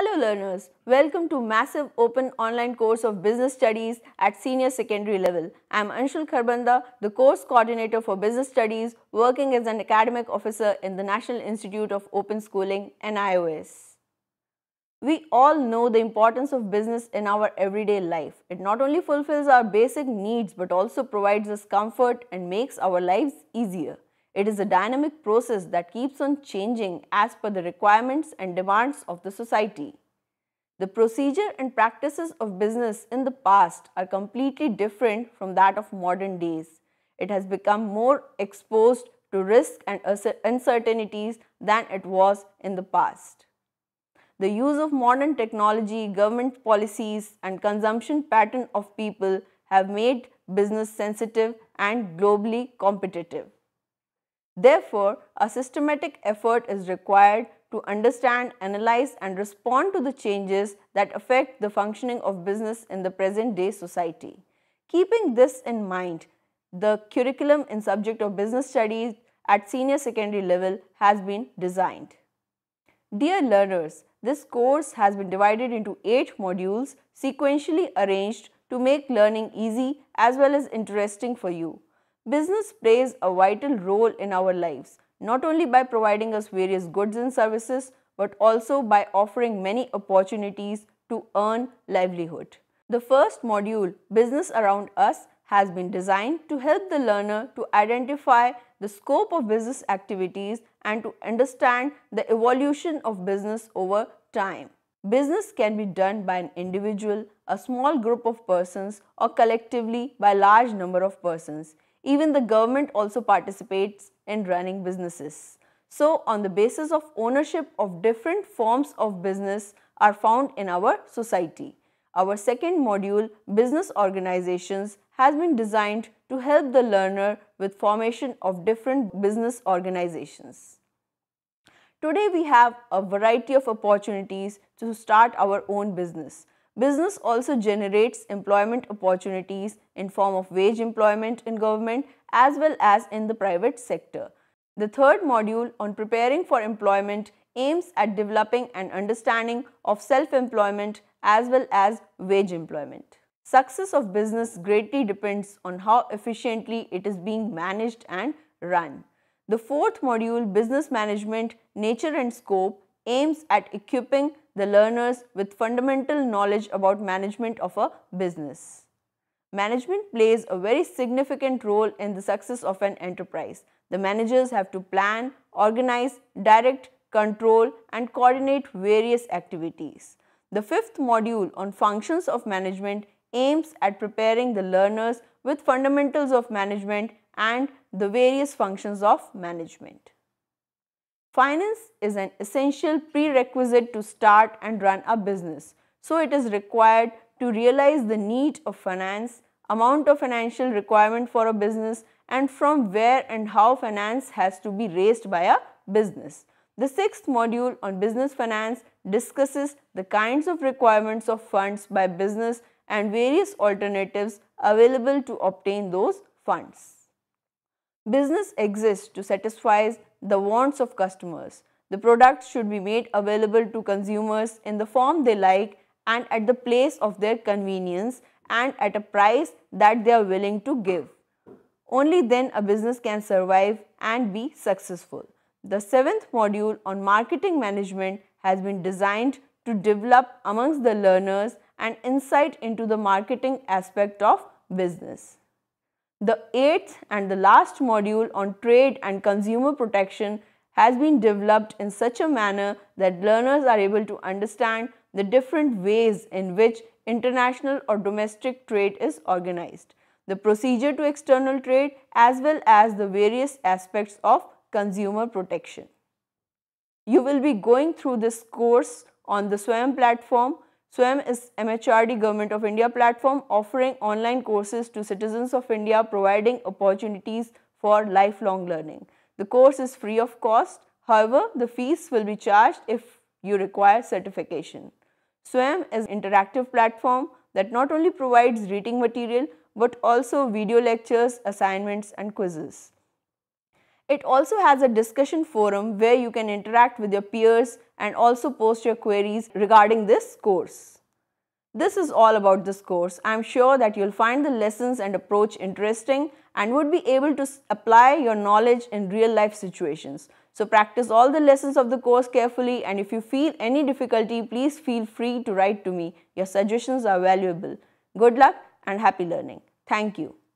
Hello learners, welcome to massive open online course of business studies at senior secondary level. I am Anshul Kharbanda, the course coordinator for business studies working as an academic officer in the National Institute of Open Schooling NIOS. We all know the importance of business in our everyday life. It not only fulfills our basic needs but also provides us comfort and makes our lives easier. It is a dynamic process that keeps on changing as per the requirements and demands of the society. The procedure and practices of business in the past are completely different from that of modern days. It has become more exposed to risk and uncertainties than it was in the past. The use of modern technology, government policies and consumption pattern of people have made business sensitive and globally competitive. Therefore, a systematic effort is required to understand, analyze and respond to the changes that affect the functioning of business in the present day society. Keeping this in mind, the curriculum in subject of business studies at senior secondary level has been designed. Dear learners, this course has been divided into 8 modules sequentially arranged to make learning easy as well as interesting for you. Business plays a vital role in our lives, not only by providing us various goods and services, but also by offering many opportunities to earn livelihood. The first module, Business Around Us, has been designed to help the learner to identify the scope of business activities and to understand the evolution of business over time. Business can be done by an individual, a small group of persons or collectively by a large number of persons. Even the government also participates in running businesses. So on the basis of ownership of different forms of business are found in our society. Our second module, Business Organizations, has been designed to help the learner with formation of different business organizations. Today we have a variety of opportunities to start our own business. Business also generates employment opportunities in form of wage employment in government as well as in the private sector. The third module on preparing for employment aims at developing an understanding of self-employment as well as wage employment. Success of business greatly depends on how efficiently it is being managed and run. The fourth module, Business Management, Nature and Scope, aims at equipping the learners with fundamental knowledge about management of a business. Management plays a very significant role in the success of an enterprise. The managers have to plan, organize, direct, control and coordinate various activities. The fifth module on functions of management aims at preparing the learners with fundamentals of management and the various functions of management. Finance is an essential prerequisite to start and run a business. So it is required to realize the need of finance, amount of financial requirement for a business and from where and how finance has to be raised by a business. The sixth module on business finance discusses the kinds of requirements of funds by business and various alternatives available to obtain those funds. Business exists to satisfy the wants of customers. The products should be made available to consumers in the form they like and at the place of their convenience and at a price that they are willing to give. Only then a business can survive and be successful. The seventh module on marketing management has been designed to develop amongst the learners an insight into the marketing aspect of business. The eighth and the last module on trade and consumer protection has been developed in such a manner that learners are able to understand the different ways in which international or domestic trade is organized, the procedure to external trade as well as the various aspects of consumer protection. You will be going through this course on the SWAM platform SWAM is MHRD Government of India platform offering online courses to citizens of India providing opportunities for lifelong learning. The course is free of cost. However, the fees will be charged if you require certification. SWAM is an interactive platform that not only provides reading material but also video lectures, assignments and quizzes. It also has a discussion forum where you can interact with your peers and also post your queries regarding this course. This is all about this course. I am sure that you'll find the lessons and approach interesting and would be able to apply your knowledge in real life situations. So practice all the lessons of the course carefully and if you feel any difficulty, please feel free to write to me. Your suggestions are valuable. Good luck and happy learning. Thank you.